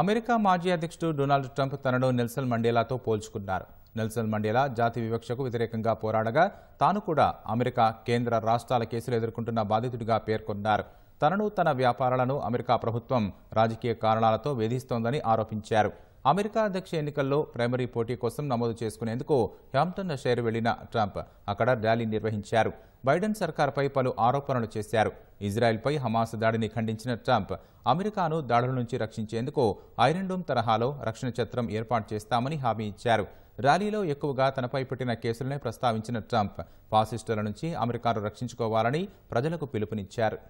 America మాజీ అధ్యక్షుడు Donald Trump తనను నెల్సన్ మండేలాతో పోల్చుకున్నారు నెల్సన్ మండేలా జాతి వివక్షకు వ్యతిరేకంగా పోరాడగా తాను కూడా అమెరికా కేంద్ర రాష్ట్రాల కేసులు ఎదుర్కొంటున్న బాధితుడిగా పేర్కొన్నారు తనను తన వ్యాపారాలను అమెరికా ప్రభుత్వం రాజకీయ కారణాలతో వేధిస్తోందని ఆరోపించారు అమెరికా అధ్యక్ష ఎన్నికల్లో ప్రైమరీ పోటీ కోసం నమోదు చేసుకునేందుకు హ్యాంప్టన్ షేర్ వెళ్లిన ట్రంప్ అక్కడ ర్యాలీ నిర్వహించారు బైడెన్ సర్కార్పై పలు ఆరోపణలు చేశారు ఇజ్రాయెల్పై హమాస్ దాడిని ఖండించిన ట్రంప్ అమెరికాను దాడుల నుంచి రక్షించేందుకు ఐరన్ డోమ్ తరహాలో రక్షణ చత్రం ఏర్పాటు చేస్తామని హామీ ఇచ్చారు ర్యాలీలో ఎక్కువగా తనపై పెట్టిన కేసులనే ప్రస్తావించిన ట్రంప్ ఫాసిస్టుల నుంచి అమెరికాను రక్షించుకోవాలని ప్రజలకు పిలుపునిచ్చారు